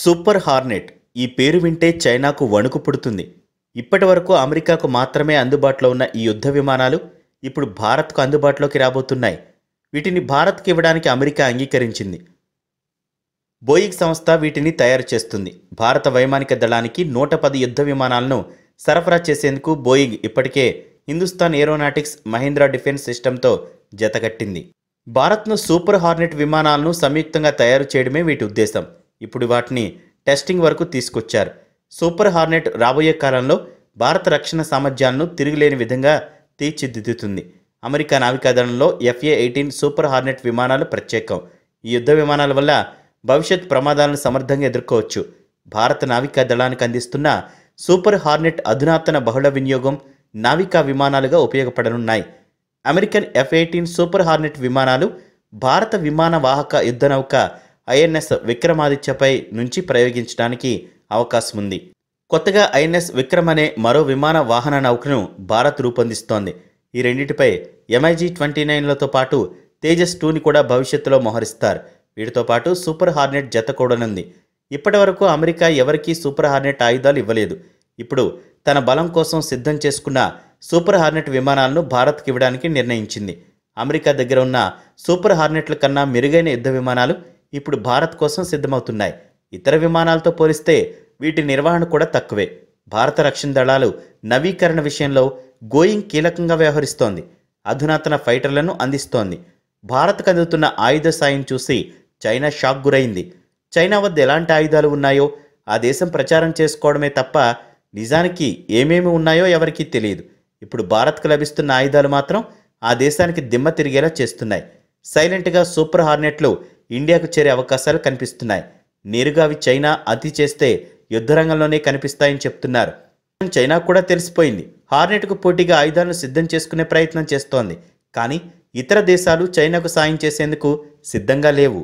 super Hornet ఈ పేరు వింటే చైనాకు వణుకు పుడుతుంది ఇప్పటి వరకు అమెరికాకు మాత్రమే అందుబాటులో ఉన్న ఈ యుద్ధ విమానాలు ఇప్పుడు భారత్కు అందుబాటులోకి రాబోతున్నాయి వీటిని భారత్కి ఇవ్వడానికి అమెరికా అంగీకరించింది బోయింగ్ సంస్థ వీటిని తయారు చేస్తుంది భారత వైమానిక దళానికి నూట పది యుద్ధ విమానాలను సరఫరా చేసేందుకు బోయింగ్ ఇప్పటికే హిందుస్థాన్ ఏరోనాటిక్స్ మహీంద్రా డిఫెన్స్ సిస్టంతో జతకట్టింది భారత్ను సూపర్ హార్నెట్ విమానాలను సంయుక్తంగా తయారు చేయడమే వీటి ఉద్దేశం ఇప్పుడు వాటిని టెస్టింగ్ వరకు తీసుకొచ్చారు సూపర్ హార్నెట్ రాబోయే కాలంలో భారత రక్షణ సామర్థ్యాలను తిరిగిలేని విధంగా తీర్చిదిద్దుతుంది అమెరికా నావికాదళంలో ఎఫ్ఏ ఎయిటీన్ సూపర్ హార్నెట్ విమానాలు ప్రత్యేకం ఈ యుద్ధ విమానాల వల్ల భవిష్యత్ ప్రమాదాలను సమర్థంగా ఎదుర్కోవచ్చు భారత నావికా దళానికి అందిస్తున్న సూపర్ హార్నెట్ అధునాతన బహుళ వినియోగం నావికా విమానాలుగా ఉపయోగపడనున్నాయి American F eighteen Super Hornet విమానాలు భారత విమాన వాహక యుద్ధ నౌక ఐఎన్ఎస్ విక్రమాదిత్యపై నుంచి ప్రయోగించడానికి అవకాశం ఉంది కొత్తగా ఐఎన్ఎస్ విక్రమ్ అనే మరో విమాన వాహన నౌకను భారత్ రూపొందిస్తోంది ఈ రెండింటిపై ఎంఐజీ ట్వంటీ నైన్లతో పాటు తేజస్ టూని కూడా భవిష్యత్తులో మోహరిస్తారు వీటితో పాటు సూపర్ హార్నెట్ జత కూడానుంది ఇప్పటి వరకు అమెరికా ఎవరికీ సూపర్ హార్నెట్ ఆయుధాలు ఇవ్వలేదు ఇప్పుడు తన బలం కోసం సిద్ధం చేసుకున్న సూపర్ హార్నెట్ విమానాలను భారత్కి ఇవ్వడానికి నిర్ణయించింది అమెరికా దగ్గర ఉన్న సూపర్ హార్నెట్ల కన్నా మెరుగైన యుద్ధ విమానాలు ఇప్పుడు భారత్ కోసం సిద్ధమవుతున్నాయి ఇతర విమానాలతో పోలిస్తే వీటి నిర్వహణ కూడా తక్కువే భారత రక్షణ దళాలు నవీకరణ విషయంలో గోయింగ్ కీలకంగా వ్యవహరిస్తోంది అధునాతన ఫైటర్లను అందిస్తోంది భారత్కు అందుతున్న ఆయుధ సాయం చూసి చైనా షాక్ గురైంది చైనా వద్ద ఎలాంటి ఆయుధాలు ఉన్నాయో ఆ దేశం ప్రచారం చేసుకోవడమే తప్ప నిజానికి ఏమేమి ఉన్నాయో ఎవరికీ తెలియదు ఇప్పుడు భారత్కు లభిస్తున్న ఆయుధాలు మాత్రం ఆ దేశానికి దిమ్మ తిరిగేలా చేస్తున్నాయి సైలెంట్గా సూపర్ హార్నెట్లు ఇండియాకు చేరే అవకాశాలు కనిపిస్తున్నాయి నేరుగా అవి చైనా అతి చేస్తే యుద్ధరంగంలోనే కనిపిస్తాయని చెప్తున్నారు చైనా కూడా తెలిసిపోయింది హార్నెట్కు పోటీగా ఆయుధాలను సిద్ధం చేసుకునే ప్రయత్నం చేస్తోంది కానీ ఇతర దేశాలు చైనాకు సాయం చేసేందుకు సిద్ధంగా లేవు